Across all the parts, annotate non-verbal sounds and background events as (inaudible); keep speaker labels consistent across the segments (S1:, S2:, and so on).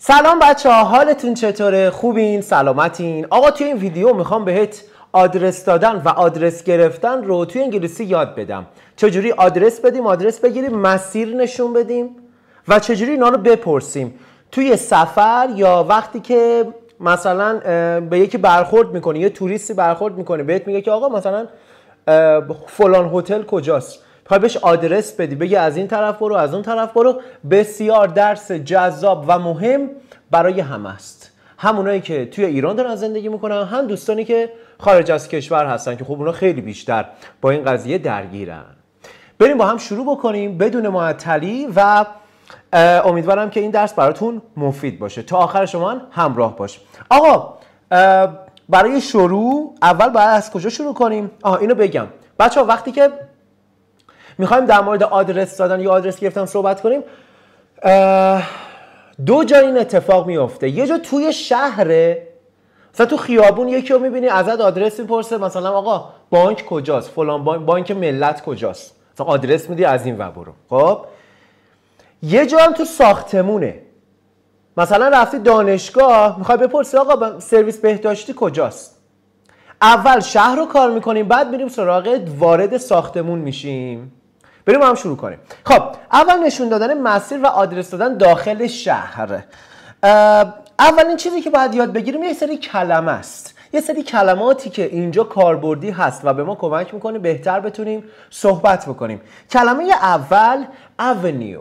S1: سلام بچه ها حالتون چطوره؟ خوبین؟ سلامتین؟ آقا توی این ویدیو میخوام بهت آدرس دادن و آدرس گرفتن رو توی انگلیسی یاد بدم چجوری آدرس بدیم آدرس بگیریم مسیر نشون بدیم و چجوری اینا رو بپرسیم توی سفر یا وقتی که مثلا به یکی برخورد میکنی یه توریستی برخورد میکنی بهت میگه که آقا مثلا فلان هتل کجاست پای بهش آدرس بدی بگی از این طرف برو از اون طرف برو بسیار درس جذاب و مهم برای هم است همونایی که توی ایران دارن زندگی میکنن هم دوستانی که خارج از کشور هستن که خب اونا خیلی بیشتر با این قضیه درگیرن بریم با هم شروع بکنیم بدون معطلی و امیدوارم که این درس براتون مفید باشه تا آخر شما همراه باش آقا برای شروع اول باید از کجا شروع کنیم آها اینو بگم بچه ها وقتی که میخوایم در مورد آدرس دادن یا آدرس گرفتن صحبت کنیم دو جا این اتفاق میفته یه جا توی شهره مثلا تو خیابون یکی رو میبینی ازت آدرس میپرسه مثلا آقا بانک کجاست فلان بانک, بانک ملت کجاست مثلا آدرس میدی از این و برو خب یه جا هم تو ساختمونه مثلا رفتی دانشگاه میخوای بپرسی آقا سرویس بهداشتی کجاست اول شهر رو کار میکنیم بعد میریم سراغ وارد ساختمون میشیم بریم هم شروع کنیم خب اول نشون دادن مسیر و آدرس دادن داخل شهر اولین چیزی که باید یاد بگیریم یه سری کلمه است یه سری کلماتی که اینجا کاربردی هست و به ما کمک میکنه بهتر بتونیم صحبت بکنیم کلمه اول اونیو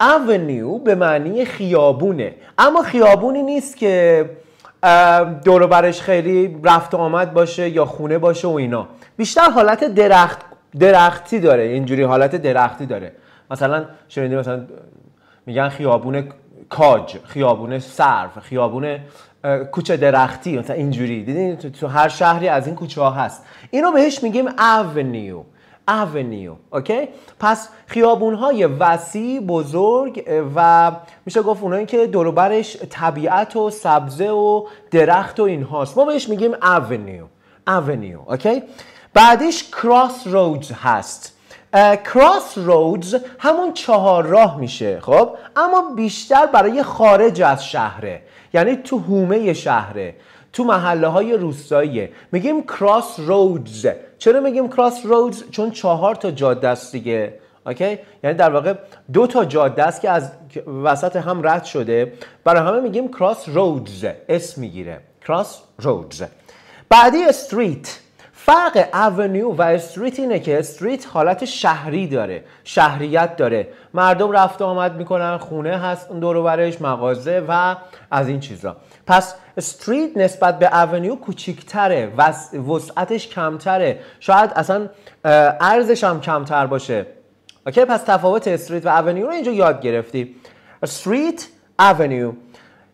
S1: اونیو به معنی خیابونه اما خیابونی نیست که دور برش خیلی رفت و آمد باشه یا خونه باشه و اینا بیشتر حالت درخت درختی داره اینجوری حالت درختی داره مثلا شنیدی مثلا میگن خیابون کاج خیابون صرف خیابون کوچه درختی مثلا اینجوری دیدین تو هر شهری از این کوچه ها هست اینو بهش میگیم اونیو اونیو اوکی پس خیابون های وسیع بزرگ و میشه گفت اونایی که دوربرش طبیعت و سبزه و درخت و این هاست ما بهش میگیم اونیو اونیو اوکی بعدش کراس رودز هست کراس رودز همون چهار راه میشه خب اما بیشتر برای خارج از شهره یعنی تو هومه شهره تو محله های روستاییه میگیم کراس رودز چرا میگیم کراس رودز چون چهار تا جاده است دیگه اوکی یعنی در واقع دو تا جاده است که از وسط هم رد شده برای همه میگیم کراس رودز اسم میگیره کراس رودز بعدی استریت فرق اونیو و استریت اینه که استریت حالت شهری داره شهریت داره مردم رفت آمد میکنن خونه هست اون دوروبرش مغازه و از این چیزا پس استریت نسبت به اونیو کوچیکتره وسعتش کمتره شاید اصلا ارزش هم کمتر باشه اوکی پس تفاوت استریت و اونیو رو اینجا یاد گرفتی استریت اونیو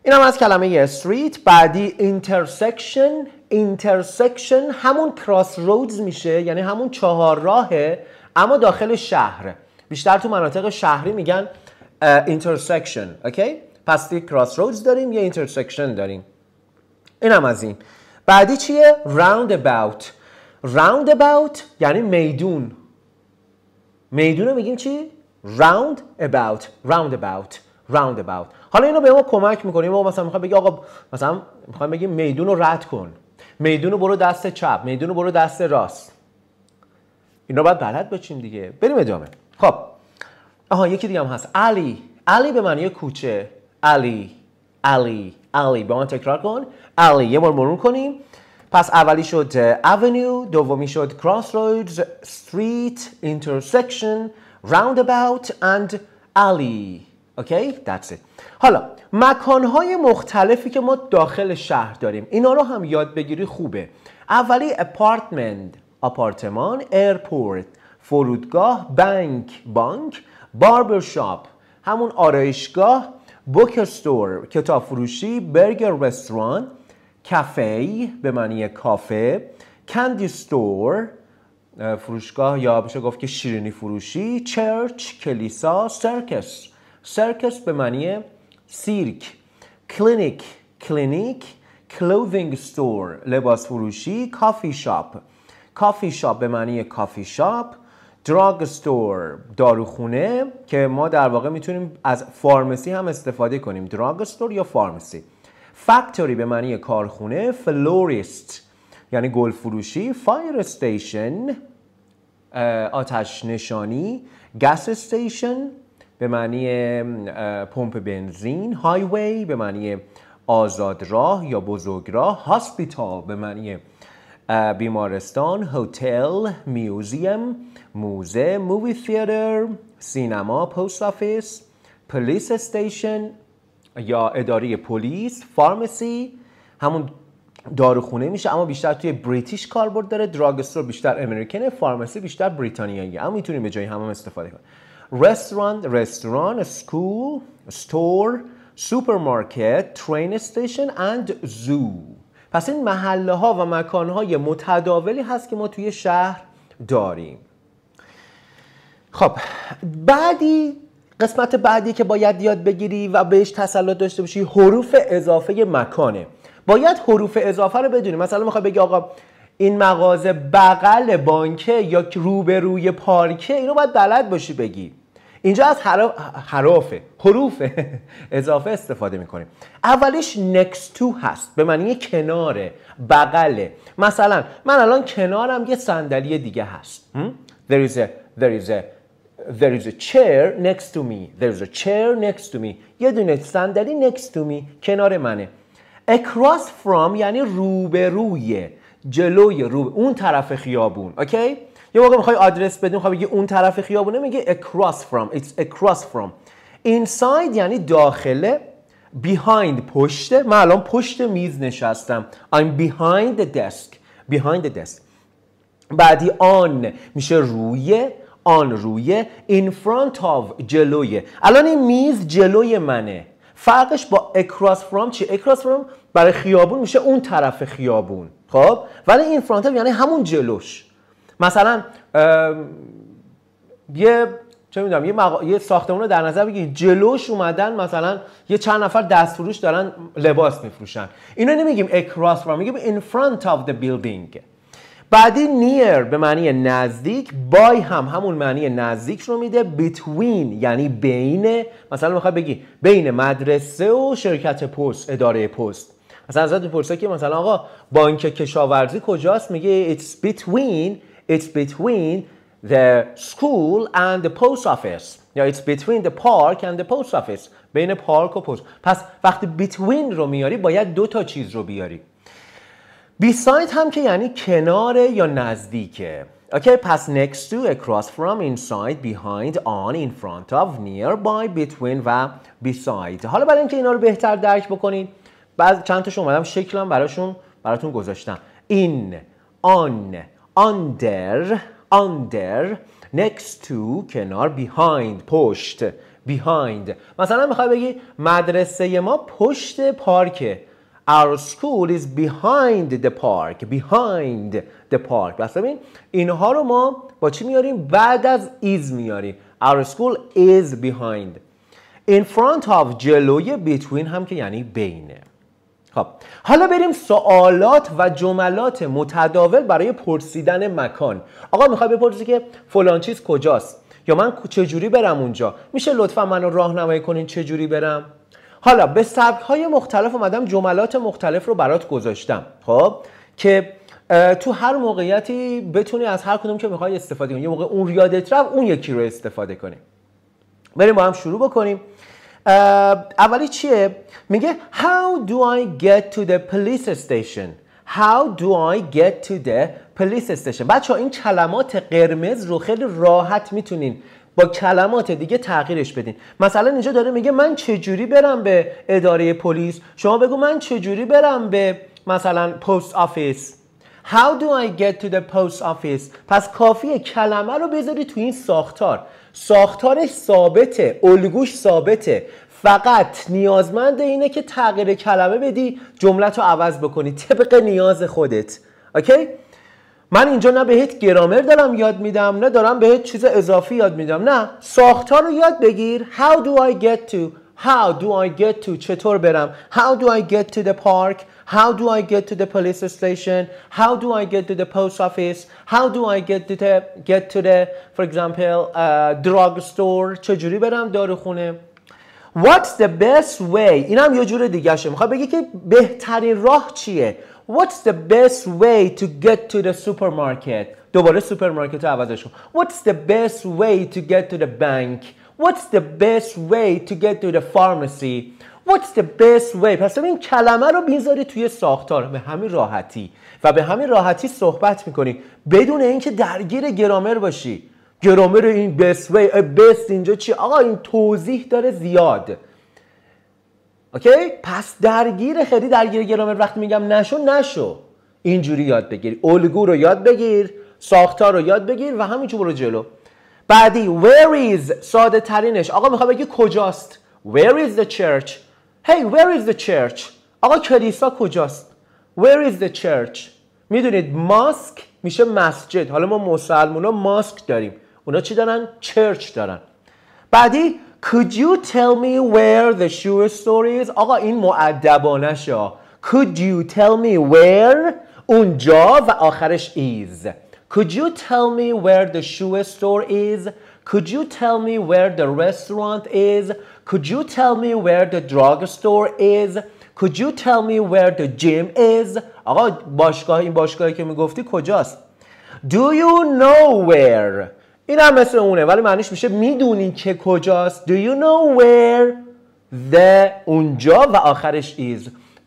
S1: این هم از کلمه استریت بعدی اینترسکشن اینترسکشن همون کراس رودز میشه یعنی همون چهار راهه اما داخل شهر بیشتر تو مناطق شهری میگن اینترسکشن اوکی پس کراس رودز داریم یه اینترسکشن داریم این هم از این بعدی چیه راوند اباوت راوند اباوت یعنی میدون میدون رو میگیم چی راوند اباوت راوند اباوت راوند اباوت حالا اینو به ما کمک میکنیم ما مثلا میخوام بگی آقا مثلا میخوام بگیم میدون رو رد کن میدون برو دست چپ میدون برو دست راست اینا باید بلد باشیم دیگه بریم ادامه خب آها یکی دیگه هم هست علی علی به معنی کوچه علی علی علی به من تکرار کن علی یه بار مرور کنیم پس اولی شد اونیو دومی شد کراس رودز استریت اینترسکشن راوند اباوت اند علی اوکی that's حالا مکانهای مختلفی که ما داخل شهر داریم اینا رو هم یاد بگیری خوبه اولی اپارتمنت آپارتمان ایرپورت فرودگاه بانک بانک شاپ همون آرایشگاه بوک استور کتاب فروشی برگر رستوران کافه به معنی کافه کندی استور فروشگاه یا میشه گفت که شیرینی فروشی چرچ کلیسا سرکس سرکس به معنی سیرک کلینیک کلینیک کلوینگ ستور لباس فروشی کافی شاپ کافی شاپ به معنی کافی شاپ دراگ ستور داروخونه که ما در واقع میتونیم از فارمسی هم استفاده کنیم دراگ ستور یا فارمسی فکتوری به معنی کارخونه فلوریست یعنی گل فروشی فایر استیشن آتش نشانی گس استیشن به معنی پمپ بنزین هایوی به معنی آزاد راه یا بزرگ راه هاسپیتال به معنی بیمارستان هتل میوزیم موزه مووی تیاتر سینما پست آفیس پلیس استیشن یا اداره پلیس فارمسی همون داروخونه میشه اما بیشتر توی بریتیش کاربرد داره دراگ بیشتر امریکنه فارمسی بیشتر بریتانیاییه اما میتونیم به جای هم استفاده کنیم restaurant, رستوران school store supermarket train station and zoo پس این محله ها و مکان های متداولی هست که ما توی شهر داریم خب بعدی قسمت بعدی که باید یاد بگیری و بهش تسلط داشته باشی حروف اضافه مکانه باید حروف اضافه رو بدونی مثلا میخوای بگی آقا این مغازه بغل بانکه یا روبروی پارکه اینو باید بلد باشی بگی اینجا از حرف حروف (laughs) اضافه استفاده میکنیم اولیش next to هست به معنی کناره بغله مثلا من الان کنارم یه صندلی دیگه هست there is a there is a there is a chair next to me there is a chair next to me یه دونه صندلی next to me کنار منه across from یعنی روبروی جلوی رو اون طرف خیابون اوکی یه موقع میخوای آدرس بدیم میخوای بگی اون طرف خیابونه میگه across from it's across from inside یعنی داخله behind پشته من الان پشت میز نشستم I'm behind the desk behind the desk بعدی آن میشه روی آن روی in front of جلویه الان این میز جلوی منه فرقش با across from چی across from برای خیابون میشه اون طرف خیابون خب ولی این front of یعنی همون جلوش مثلا یه چه میدونم یه, یه ساختمون رو در نظر بگیرید جلوش اومدن مثلا یه چند نفر دستفروش دارن لباس میفروشن اینا نمیگیم across from میگیم in front of the building بعدی near به معنی نزدیک بای هم همون معنی نزدیک رو میده between یعنی بین مثلا میخوای بگی بین مدرسه و شرکت پست اداره پست مثلا ازت پرسه که مثلا آقا بانک کشاورزی کجاست میگه it's between it's between the school and the post office یا it's between the park and the post office بین پارک و پست پس وقتی between رو میاری باید دو تا چیز رو بیاری beside هم که یعنی کنار یا نزدیکه okay پس next to across from inside behind on in front of nearby between و beside حالا برای اینکه اینا رو بهتر درک بکنید بعد چند تاشو اومدم شکلم براشون براتون گذاشتم in on under under next to کنار behind پشت behind مثلا میخوای بگی مدرسه ما پشت پارک. Our school is behind the park behind the park بس ببین اینها رو ما با چی میاریم بعد از is میاریم Our school is behind in front of جلوی between هم که یعنی بینه خب حالا بریم سوالات و جملات متداول برای پرسیدن مکان آقا میخوای بپرسی که فلان چیز کجاست یا من چجوری برم اونجا میشه لطفا منو راهنمایی کنین چجوری برم حالا به سبک های مختلف اومدم جملات مختلف رو برات گذاشتم خب که تو هر موقعیتی بتونی از هر کدوم که میخوای استفاده کنی یه موقع اون یادت رفت اون یکی رو استفاده کنی بریم با هم شروع بکنیم اولی چیه؟ میگه How do I get to the police station? How do I get to the police station? بچه ها این کلمات قرمز رو خیلی راحت میتونین با کلمات دیگه تغییرش بدین مثلا اینجا داره میگه من چجوری برم به اداره پلیس شما بگو من چجوری برم به مثلا پست آفیس How do I get to the post office پس کافیه کلمه رو بذاری تو این ساختار ساختارش ثابته الگوش ثابته فقط نیازمند اینه که تغییر کلمه بدی جملت رو عوض بکنی طبق نیاز خودت اوکی؟ من اینجا نه بهت گرامر دارم یاد میدم نه دارم بهت چیز اضافی یاد میدم نه ساختار رو یاد بگیر How do I get to How do I get to چطور برم How do I get to the park How do I get to the police station How do I get to the post office How do I get to the get to the for example uh, drug store چجوری برم داروخونه What's the best way اینم یه جور دیگه شه میخواد که بهترین راه چیه What's the best way to get to the supermarket دوباره سوپرمارکت رو عوضش کن What's the best way to get to the bank What's the best way to get to the pharmacy? What's the best way? پس این کلمه رو بیذاری توی ساختار به همین راحتی و به همین راحتی صحبت میکنی بدون اینکه درگیر گرامر باشی گرامر این best way best اینجا چی؟ آقا این توضیح داره زیاد اوکی؟ پس درگیر خیلی درگیر گرامر وقتی میگم نشو نشو اینجوری یاد بگیر الگو رو یاد بگیر ساختار رو یاد بگیر و همینجور برو جلو بعدی where is ساده ترینش آقا میخوام بگی کجاست where is the church hey where is the church آقا کلیسا کجاست where is the church میدونید ماسک میشه مسجد حالا ما ها ماسک داریم اونا چی دارن چرچ دارن بعدی could you tell me where the shoe store is آقا این معدبانه شا could you tell me where اونجا و آخرش is Could you tell me where the shoe store is? Could you tell me where the restaurant is? Could you tell me where the drugstore is? Could you tell me where the gym is? آقا باشگاه این باشگاهی که میگفتی کجاست؟ Do you know where? این هم مثل اونه ولی معنیش میشه میدونی که کجاست Do you know where the اونجا و آخرش is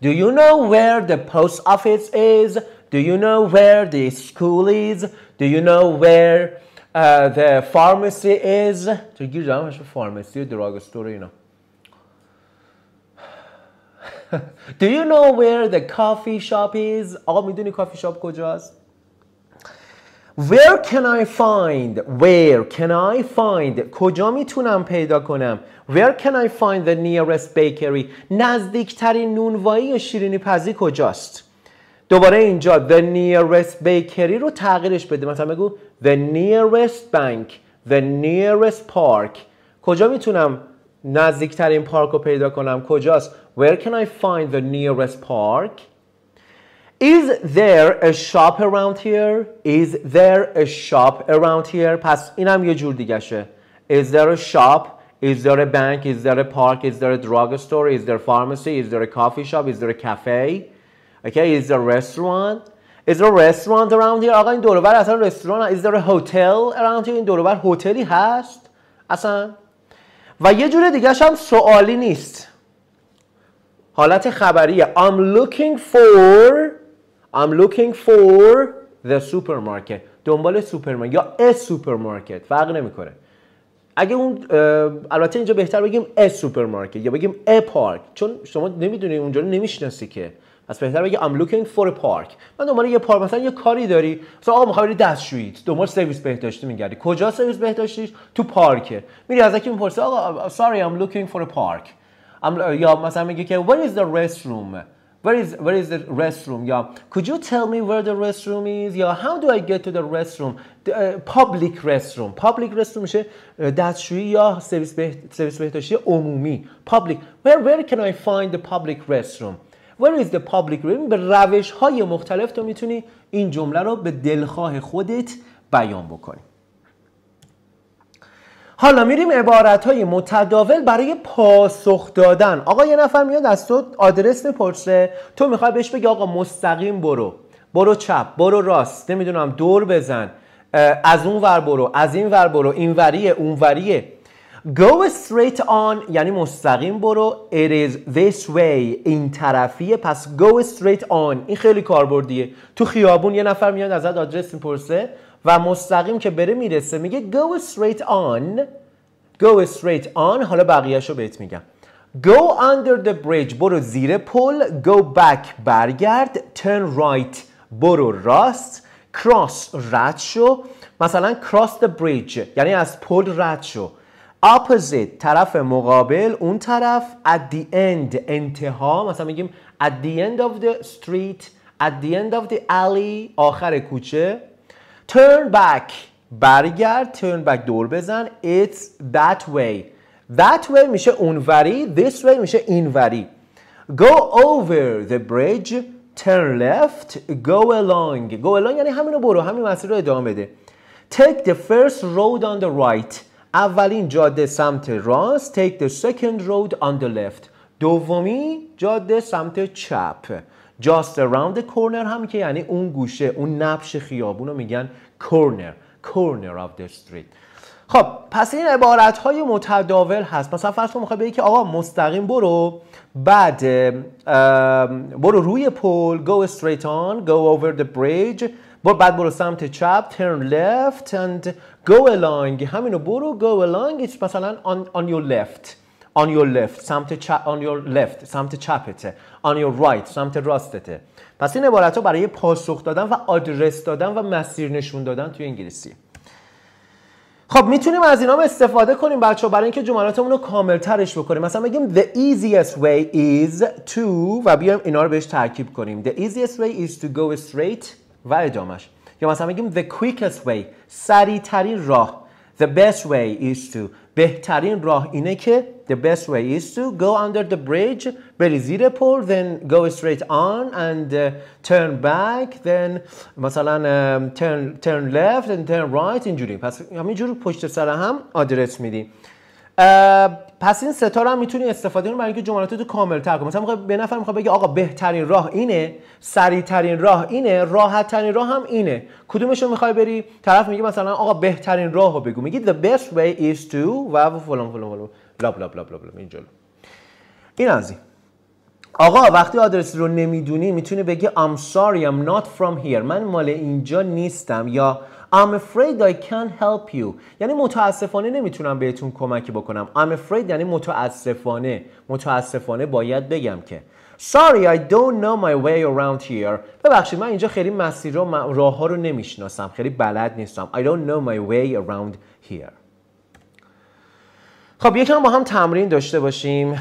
S1: Do you know where the post office is? Do you know where the school is? Do you know where uh, the pharmacy is? تو گیر جمع pharmacy و drug store اینا. (sighs) Do you know where the coffee shop is? آقا میدونی کافی شاپ کجاست؟ Where can I find? Where can I find? کجا میتونم پیدا کنم؟ Where can I find the nearest bakery? نزدیکترین نونوایی یا شیرینی پزی کجاست؟ دوباره اینجا the nearest bakery رو تغییرش بده مثلا بگو the nearest bank the nearest park کجا میتونم نزدیکترین پارک رو پیدا کنم کجاست where can I find the nearest park is there a shop around here is there a shop around here پس اینم یه جور دیگه شه is there a shop Is there a bank? Is there a park? Is there a drugstore? Is there a pharmacy? Is there a coffee shop? Is there a cafe? Okay, is there a restaurant? Is there a restaurant around here؟ آقا این دوروبر اصلا رستوران Is there a hotel around here؟ این دوروبر هتلی هست؟ اصلا و یه جور دیگه هم سوالی نیست حالت خبریه I'm looking for I'm looking for the supermarket دنبال سوپرمارکت یا a supermarket؟ فرق نمیکنه اگه اون البته اینجا بهتر بگیم a supermarket یا بگیم a park، چون شما نمیدونی اونجا نمیشناسی که پس بهتر بگی I'm looking for a park من دنبال یه پارک مثلا یه کاری داری مثلا آقا می‌خوای دستشویی دنبال سرویس بهداشتی می‌گردی کجا سرویس بهداشتی تو پارکه میری از یکی می‌پرسی آقا sorry I'm looking for a park I'm... یا مثلا میگه که where is the restroom Where is, where is the restroom? یا could you tell me where the restroom is? یا how do I get to the restroom? The, uh, public restroom. Public restroom میشه دستشویی یا سرویس بهداشتی عمومی. Public. Where, where can I find the public restroom? Where is the public room؟ به روش های مختلف تو میتونی این جمله رو به دلخواه خودت بیان بکنی حالا میریم عبارت های متداول برای پاسخ دادن آقا یه نفر میاد از تو آدرس میپرسه تو میخوای بهش بگی آقا مستقیم برو برو چپ برو راست نمیدونم دور بزن از اون ور برو از این ور برو این وریه اون وریه Go straight on یعنی مستقیم برو It is this way این طرفیه پس go straight on این خیلی کاربردیه تو خیابون یه نفر میاد ازت آدرس میپرسه و مستقیم که بره میرسه میگه go straight on go straight on حالا بقیهش رو بهت میگم go under the bridge برو زیر پل go back برگرد turn right برو راست cross رد شو مثلا cross the bridge یعنی از پل رد شو opposite طرف مقابل اون طرف at the end انتها مثلا میگیم at the end of the street at the end of the alley آخر کوچه turn back برگرد turn back دور بزن it's that way that way میشه اونوری this way میشه اینوری go over the bridge turn left go along go along یعنی همینو برو همین مسیر رو ادامه بده take the first road on the right اولین جاده سمت راست take the second road on the left دومی جاده سمت چپ just around the corner هم که یعنی اون گوشه اون نبش خیابون رو میگن corner corner of the street خب پس این عبارت های متداول هست مثلا فرض کن میخوای که آقا مستقیم برو بعد برو روی پل go straight on go over the bridge بعد برو سمت چپ turn left and go along همینو برو go along it's مثلا on, on your left on your left سمت چپ on your left سمت چپته on your right سمت راستته پس این عبارت ها برای پاسخ دادن و آدرس دادن و مسیر نشون دادن توی انگلیسی خب میتونیم از اینا استفاده کنیم بچه برای اینکه جملاتمون رو کامل ترش بکنیم مثلا بگیم the easiest way is to و بیایم اینا رو بهش ترکیب کنیم the easiest way is to go straight و ادامش یا مثلا میگیم the quickest way سریع ترین راه the best way is to بهترین راه اینه که the best way is to go under the bridge بری زیر پل then go straight on and uh, turn back then مثلا um, turn, turn left and turn right اینجوری پس همینجور پشت سر هم آدرس میدیم uh, پس این ستا رو هم میتونی استفاده کنی برای اینکه جملات تو کامل تر کنی مثلا میخوای به نفر میخوای بگی آقا بهترین راه اینه سریعترین راه اینه راحت ترین راه هم اینه کدومش رو میخوای بری طرف میگه مثلا آقا بهترین راه رو بگو میگی the best way is to و فلان فلان فلان لاب لاب لاب لاب, لاب. این جلو این از این آقا وقتی آدرس رو نمیدونی میتونی بگی I'm sorry I'm not from here من مال اینجا نیستم یا I'm afraid I can't help you یعنی متاسفانه نمیتونم بهتون کمک بکنم I'm afraid یعنی متاسفانه متاسفانه باید بگم که Sorry I don't know my way around here ببخشید من اینجا خیلی مسیر راه ها رو نمیشناسم خیلی بلد نیستم I don't know my way around here خب یکم با هم تمرین داشته باشیم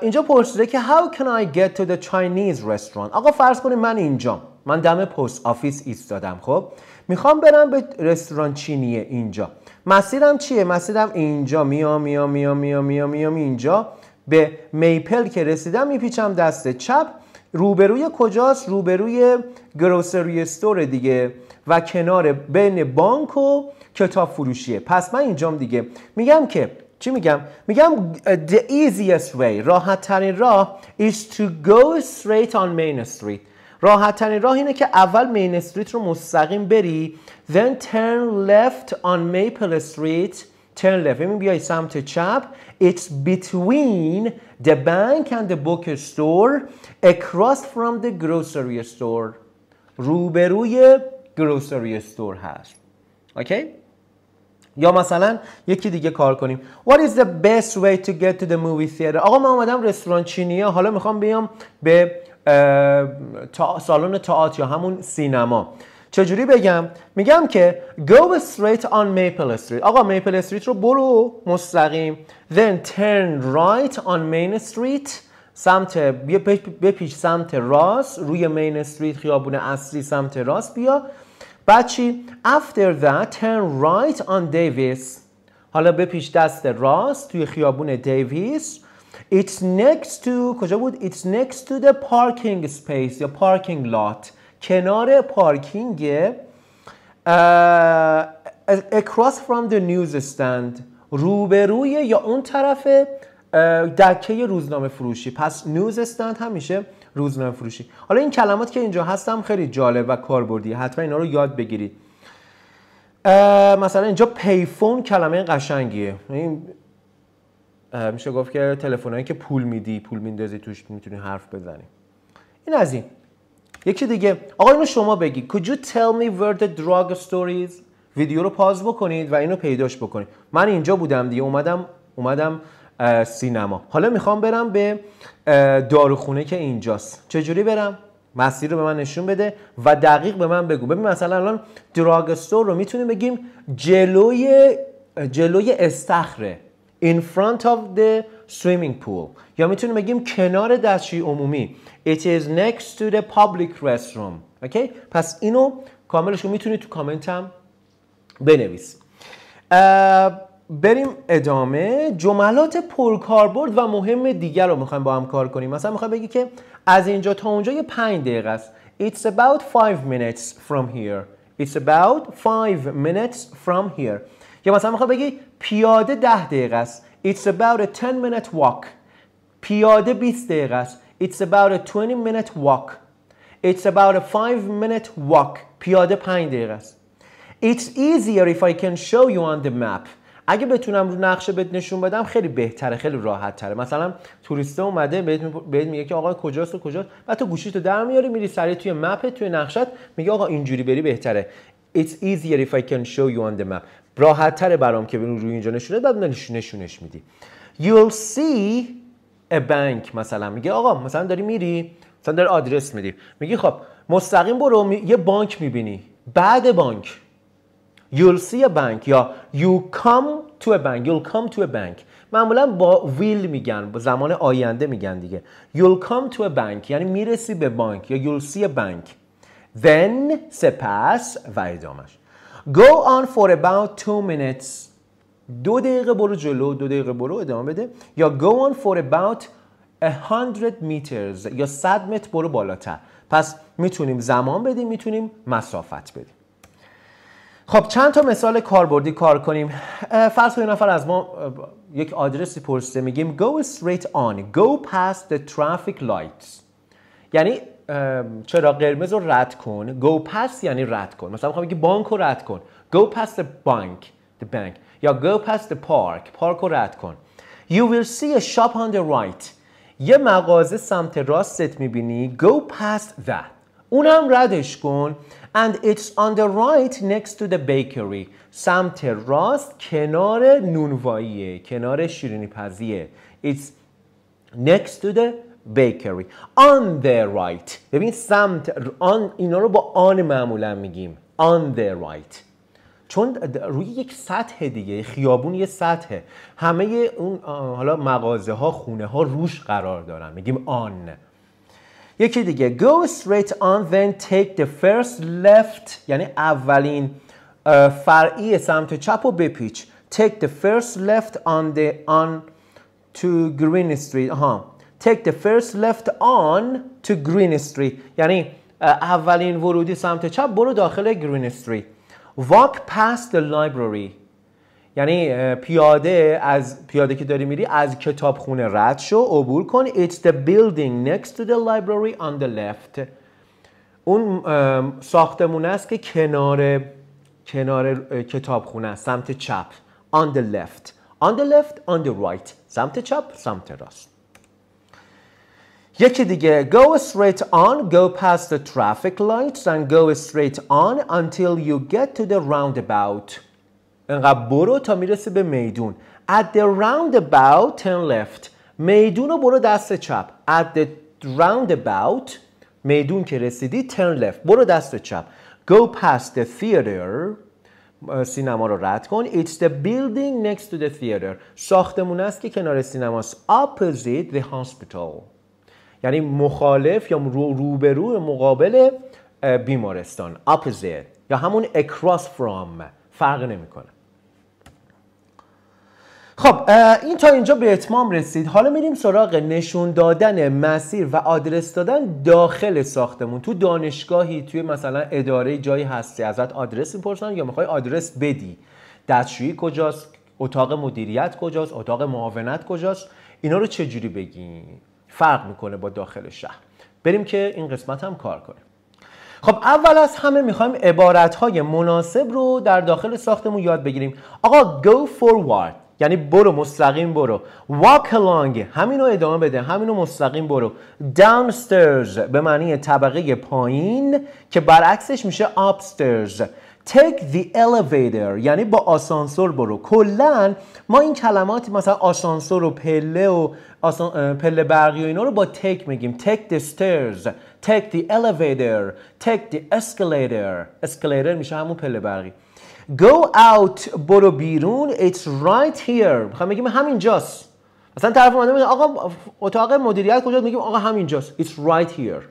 S1: اینجا پرسیده که How can I get to the Chinese restaurant آقا فرض کنیم من اینجام من دم پست آفیس ایستادم خب میخوام برم به رستوران چینیه اینجا مسیرم چیه مسیرم اینجا میام میام میام میام میام میام اینجا به میپل که رسیدم میپیچم دست چپ روبروی کجاست روبروی گروسری استور دیگه و کنار بین بانک و کتاب فروشیه پس من اینجام دیگه میگم که چی میگم؟ میگم the easiest way راحت ترین راه is to go straight on main street راحت راه اینه که اول مین استریت رو مستقیم بری then turn left on Maple Street turn left این بیای سمت چپ it's between the bank and the book store across from the grocery store روبروی grocery store هست اوکی okay? یا مثلا یکی دیگه کار کنیم What is the best way to get to the movie theater آقا من اومدم رستوران چینیه حالا میخوام بیام به تا سالن تئاتر یا همون سینما چجوری بگم میگم که go straight on maple street آقا میپل استریت رو برو مستقیم then turn right on main street سمت بپیچ سمت راست روی مین استریت خیابون اصلی سمت راست بیا بعد after that turn right on davis حالا بپیچ دست راست توی خیابون دیویس It's next to کجا بود؟ It's next to the parking space یا parking lot کنار پارکینگ across from the newsstand روبروی یا اون طرف دکه روزنامه فروشی پس نیوز استند روزنامه فروشی حالا این کلمات که اینجا هستم خیلی جالب و کاربردی حتما اینا رو یاد بگیرید مثلا اینجا پیفون کلمه قشنگیه این میشه گفت که تلفنایی که پول میدی پول میندازی توش میتونی حرف بزنی این از این یکی دیگه آقا اینو شما بگی could you tell me where the drug ویدیو رو پاز بکنید و اینو پیداش بکنید من اینجا بودم دیگه اومدم اومدم سینما حالا میخوام برم به داروخونه که اینجاست چجوری برم مسیر رو به من نشون بده و دقیق به من بگو ببین مثلا الان دراگ استور رو میتونیم بگیم جلوی جلوی استخره in front of the swimming pool یا میتونیم بگیم کنار دستشوی عمومی it is next to the public restroom Okay؟ پس اینو کاملش رو میتونید تو کامنت هم بنویس بریم ادامه جملات پرکاربرد و مهم دیگر رو میخوایم با هم کار کنیم مثلا میخوام بگی که از اینجا تا اونجا یه پنج دقیقه است It's about five minutes from here It's about five minutes from here یا مثلا میخوام بگی پیاده 10 دقیقه است It's about a 10 minute walk پیاده 20 دقیقه است It's about a 20 minute walk It's about a 5 minute walk پیاده 5 دقیقه است It's easier if I can show you on the map اگه بتونم رو نقشه بهت نشون بدم خیلی بهتره خیلی راحت تره مثلا توریسته اومده بهت, میگه که آقا کجاست و کجاست بعد تو گوشی تو در میاری میری سریع توی مپ توی نقشت میگه آقا اینجوری بری بهتره It's easier if I can show you on the map راحت تره برام که روی اینجا نشونه بعد نشونش میدی you'll see a bank مثلا میگه آقا مثلا داری میری مثلا داری آدرس میدی میگی خب مستقیم برو می... یه بانک میبینی بعد بانک you'll see a bank یا you come to a bank you'll come to a bank معمولا با will میگن با زمان آینده میگن دیگه you'll come to a bank یعنی میرسی به بانک یا you'll see a bank then سپس و ادامش Go on for about two minutes دو دقیقه برو جلو دو دقیقه برو ادامه بده یا go on for about 100 meters یا صد متر برو بالاتر پس میتونیم زمان بدیم میتونیم مسافت بدیم خب چند تا مثال کاربردی کار کنیم فرض کنید نفر از ما یک آدرسی پرسیده میگیم go straight on go past the traffic lights یعنی چرا قرمز رو رد کن گو پس یعنی رد کن مثلا میخوام بگی بانک رو رد کن go past the bank the bank یا go past the park پارک رو رد کن you will see a shop on the right یه مغازه سمت راستت میبینی go past that اونم ردش کن and it's on the right next to the bakery سمت راست کنار نونواییه کنار شیرینی پزیه it's next to the bakery on the right ببین سمت آن اینا رو با آن معمولا میگیم on the right چون روی یک سطح دیگه خیابون یه سطحه همه اون حالا مغازه ها خونه ها روش قرار دارن میگیم آن یکی دیگه go straight on then take the first left یعنی اولین فرعی سمت چپ و بپیچ take the first left on the on to green street ها. take the first left on to green street یعنی اولین ورودی سمت چپ برو داخل Green street walk past the library یعنی پیاده از پیاده که داری میری از کتابخونه رد شو عبور کن it's the building next to the library on the left اون ساختمون است که کنار کنار کتابخونه سمت چپ on the left on the left on the right سمت چپ سمت راست یکی دیگه go straight on go past the traffic lights and go straight on until you get to the roundabout انقدر برو تا میرسی به میدون at the roundabout turn left میدون رو برو دست چپ at the roundabout میدون که رسیدی turn left برو دست چپ go past the theater سینما رو رد کن It's the building next to the theater ساختمون است که کنار سینماست Opposite the hospital یعنی مخالف یا رو روبرو مقابل بیمارستان opposite یا همون اکراس from فرق نمیکنه خب این تا اینجا به اتمام رسید حالا میریم سراغ نشون دادن مسیر و آدرس دادن داخل ساختمون تو دانشگاهی توی مثلا اداره جایی هستی ازت آدرس میپرسن یا میخوای آدرس بدی دستشویی کجاست اتاق مدیریت کجاست اتاق معاونت کجاست اینا رو چجوری بگیم فرق میکنه با داخل شهر بریم که این قسمت هم کار کنیم خب اول از همه میخوایم عبارت های مناسب رو در داخل ساختمون یاد بگیریم آقا go forward یعنی برو مستقیم برو walk along همین رو ادامه بده همین رو مستقیم برو downstairs به معنی طبقه پایین که برعکسش میشه upstairs take the elevator یعنی با آسانسور برو کلا ما این کلمات مثلا آسانسور و پله و آسان... پله برقی و اینا رو با take میگیم take the stairs take the elevator take the escalator escalator میشه همون پله برقی go out برو بیرون it's right here میخوام بگیم همینجاست مثلا طرف اومده میگه آقا اتاق مدیریت کجاست میگیم آقا همینجاست it's right here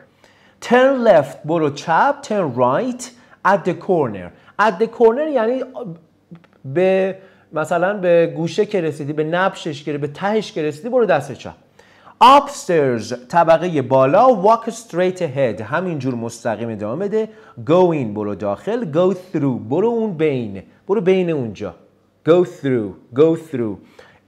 S1: turn left برو چپ turn right at the corner اد کورنر یعنی به مثلا به گوشه که رسیدی به نبشش که به تهش که رسیدی برو دست چپ upstairs طبقه بالا walk straight ahead همینجور مستقیم ادامه بده go in برو داخل go through برو اون بین برو بین اونجا go through go through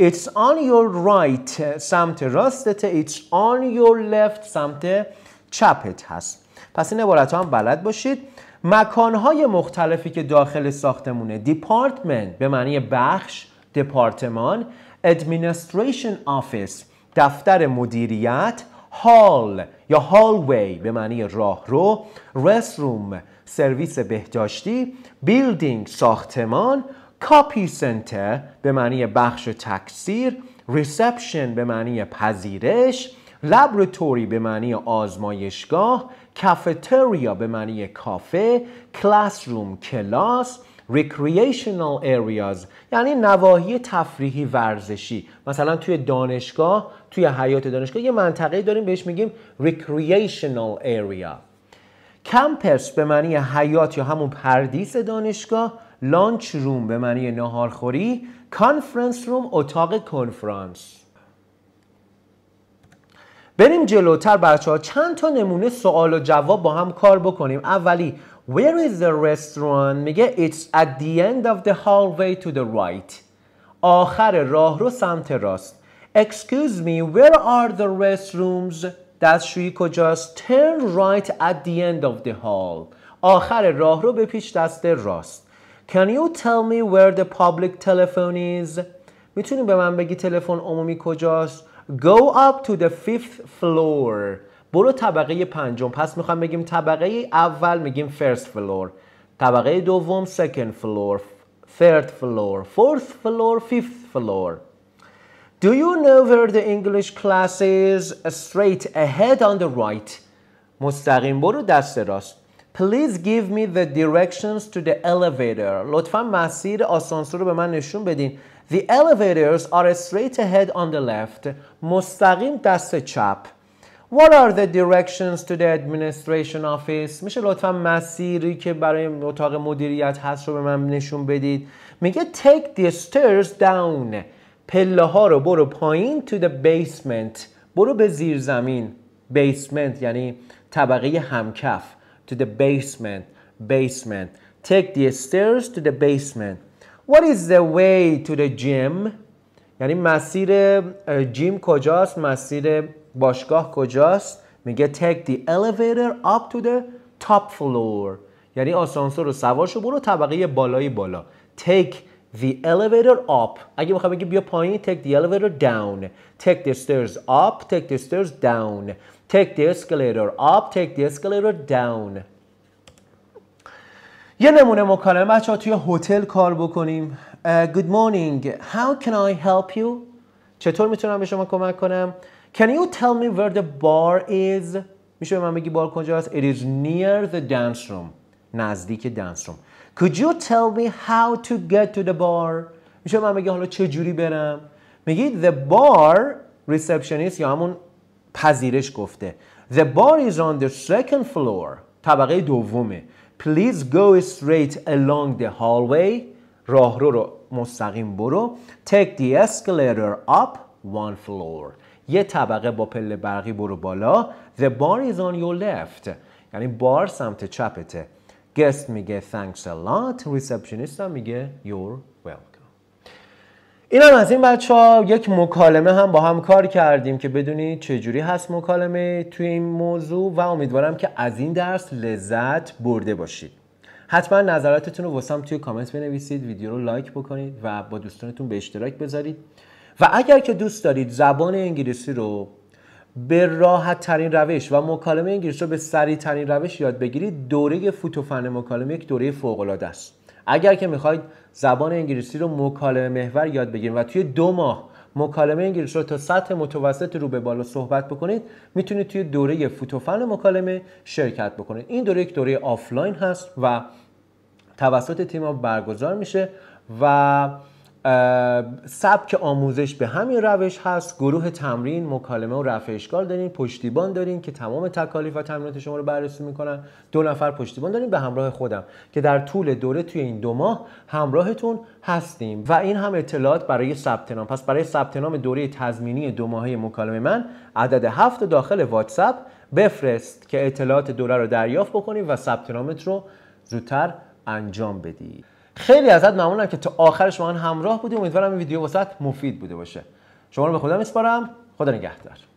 S1: it's on your right سمت راستت it's on your left سمت چپت هست پس این عبارت ها هم بلد باشید مکانهای مختلفی که داخل ساختمونه دیپارتمنت به معنی بخش دپارتمان ادمینستریشن آفیس دفتر مدیریت هال یا هالوی به معنی راهرو روم سرویس بهداشتی بیلدینگ ساختمان کاپی سنتر به معنی بخش تکثیر ریسپشن به معنی پذیرش لبرتوری به معنی آزمایشگاه کافتریا به معنی کافه classroom کلاس recreational areas یعنی نواحی تفریحی ورزشی مثلا توی دانشگاه توی حیات دانشگاه یه منطقه داریم بهش میگیم recreational area کمپس به معنی حیات یا همون پردیس دانشگاه لانچ روم به معنی ناهارخوری کانفرنس room اتاق کنفرانس بریم جلوتر بچه ها چند تا نمونه سوال و جواب با هم کار بکنیم اولی Where is the restaurant میگه It's at the end of the hallway to the right آخر راه رو سمت راست Excuse me, where are the restrooms? دستشویی کجاست؟ Turn right at the end of the hall آخر راه رو به پیش دست راست Can you tell me where the public telephone is? میتونی به من بگی تلفن عمومی کجاست؟ Go up to the fifth floor برو طبقه پنجم پس میخوام بگیم طبقه اول میگیم first floor طبقه دوم second floor third floor fourth floor fifth floor Do you know where the English class is? Straight ahead on the right مستقیم برو دست راست Please give me the directions to the elevator لطفا مسیر آسانسور رو به من نشون بدین the elevators are straight ahead on the left, مستقیم دست چپ. What are the directions to the administration office? میشه لطفا مسیری که برای اتاق مدیریت هست رو به من نشون بدید. میگه take the stairs down. پله ها رو برو پایین to the basement. برو به زیر زمین. Basement یعنی طبقه همکف. To the basement. Basement. Take the stairs to the basement. What is the way to the gym? یعنی مسیر جیم کجاست؟ مسیر باشگاه کجاست؟ میگه take the elevator up to the top floor یعنی آسانسور رو سوار شو برو طبقه بالایی بالا take the elevator up اگه بخوام بگی بیا پایین take the elevator down take the stairs up take the stairs down take the escalator up take the escalator down یه نمونه مکالمه بچه ها توی هتل کار بکنیم uh, Good morning, how can I help you? چطور میتونم به شما کمک کنم؟ Can you tell me where the bar is? میشه به من بگی بار کجا هست؟ It is near the dance room نزدیک دنس روم Could you tell me how to get to the bar? میشه من بگی حالا چه جوری برم؟ میگی the bar receptionist یا همون پذیرش گفته The bar is on the second floor طبقه دومه Please go straight along the hallway. راهرو رو مستقیم برو. Take the escalator up one floor. یه طبقه با پله برقی برو بالا. The bar is on your left. یعنی بار سمت چپته. Guest میگه thanks a lot. Receptionist میگه you're این هم از این بچه ها یک مکالمه هم با هم کار کردیم که بدونید چجوری هست مکالمه توی این موضوع و امیدوارم که از این درس لذت برده باشید حتما نظراتتون رو واسم توی کامنت بنویسید ویدیو رو لایک بکنید و با دوستانتون به اشتراک بذارید و اگر که دوست دارید زبان انگلیسی رو به راحت ترین روش و مکالمه انگلیسی رو به سریع ترین روش یاد بگیرید دوره فوتوفن مکالمه یک دوره فوق العاده است اگر که میخواید زبان انگلیسی رو مکالمه محور یاد بگیرید و توی دو ماه مکالمه انگلیسی رو تا سطح متوسط رو به بالا صحبت بکنید میتونید توی دوره فوتوفن مکالمه شرکت بکنید این دوره یک دوره آفلاین هست و توسط تیم برگزار میشه و سبک آموزش به همین روش هست گروه تمرین مکالمه و رفع اشکال دارین پشتیبان دارین که تمام تکالیف و تمرینات شما رو بررسی میکنن دو نفر پشتیبان دارین به همراه خودم که در طول دوره توی این دو ماه همراهتون هستیم و این هم اطلاعات برای ثبت نام پس برای ثبت نام دوره تضمینی دو ماهه مکالمه من عدد هفت داخل واتساپ بفرست که اطلاعات دوره رو دریافت بکنید و ثبت نامت رو زودتر انجام بدید خیلی ازت ممنونم که تا آخرش شما من همراه بودی امیدوارم این ویدیو واسات مفید بوده باشه شما رو به خدا میسپارم خدا نگهدار